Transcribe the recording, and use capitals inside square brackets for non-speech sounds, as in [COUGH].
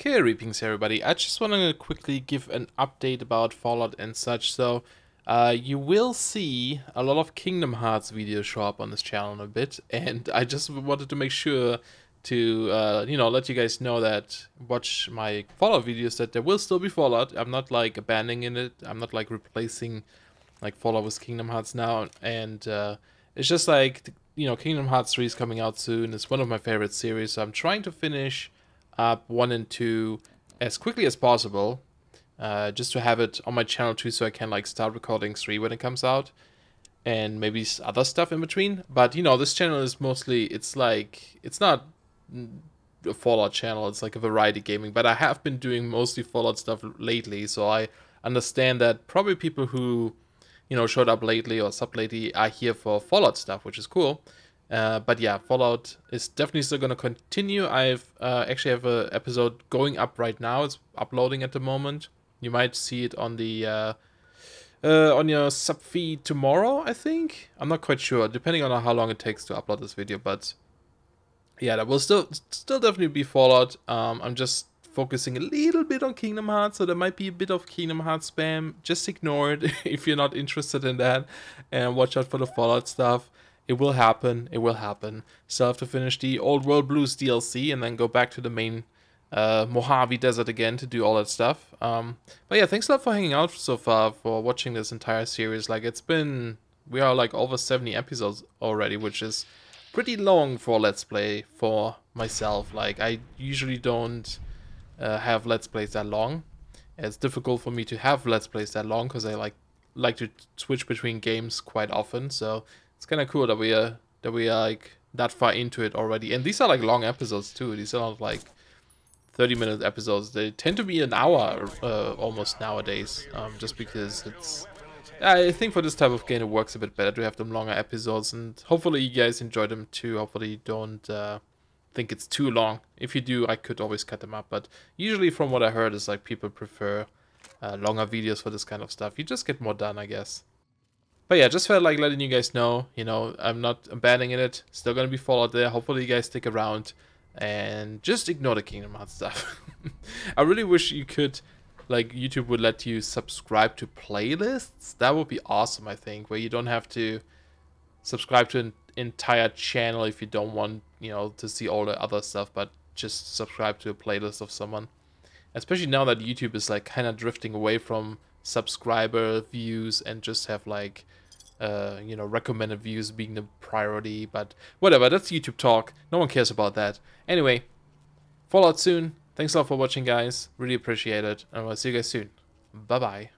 Okay, Reapings everybody, I just want to quickly give an update about Fallout and such, so uh, you will see a lot of Kingdom Hearts videos show up on this channel in a bit, and I just wanted to make sure to, uh, you know, let you guys know that watch my Fallout videos that there will still be Fallout, I'm not like abandoning it, I'm not like replacing like Fallout with Kingdom Hearts now, and uh, it's just like, you know, Kingdom Hearts 3 is coming out soon, it's one of my favorite series, so I'm trying to finish up one and two as quickly as possible, uh, just to have it on my channel too, so I can like start recording three when it comes out, and maybe other stuff in between. But you know, this channel is mostly it's like it's not a Fallout channel; it's like a variety gaming. But I have been doing mostly Fallout stuff lately, so I understand that probably people who you know showed up lately or sub lately are here for Fallout stuff, which is cool. Uh, but yeah, Fallout is definitely still going to continue. I've uh, actually have an episode going up right now. It's uploading at the moment. You might see it on the uh, uh, on your sub feed tomorrow. I think I'm not quite sure, depending on how long it takes to upload this video. But yeah, that will still still definitely be Fallout. Um, I'm just focusing a little bit on Kingdom Hearts, so there might be a bit of Kingdom Hearts spam. Just ignore it [LAUGHS] if you're not interested in that, and watch out for the Fallout stuff. It will happen, it will happen. Still have to finish the Old World Blues DLC and then go back to the main uh, Mojave Desert again to do all that stuff. Um, but yeah, thanks a lot for hanging out so far, for watching this entire series. Like, it's been... We are like over 70 episodes already, which is pretty long for Let's Play for myself. Like, I usually don't uh, have Let's Plays that long. It's difficult for me to have Let's Plays that long because I like like to switch between games quite often. So it's kind of cool that we are that we are like that far into it already. And these are like long episodes too. These are not like 30 minute episodes. They tend to be an hour uh, almost nowadays, um, just because it's. I think for this type of game it works a bit better to have them longer episodes, and hopefully you guys enjoy them too. Hopefully you don't uh, think it's too long. If you do, I could always cut them up, but usually from what I heard is like people prefer uh, longer videos for this kind of stuff. You just get more done, I guess. But yeah, just felt like letting you guys know, you know, I'm not abandoning it. Still gonna be Fallout there. Hopefully you guys stick around and just ignore the Kingdom Hearts stuff. [LAUGHS] I really wish you could, like, YouTube would let you subscribe to playlists. That would be awesome, I think, where you don't have to subscribe to an entire channel if you don't want, you know, to see all the other stuff, but just subscribe to a playlist of someone. Especially now that YouTube is, like, kind of drifting away from subscriber views and just have like uh, you know, recommended views being the priority, but whatever, that's YouTube talk. No one cares about that. Anyway, Fallout soon. Thanks a lot for watching, guys. Really appreciate it, and I'll see you guys soon. Bye-bye.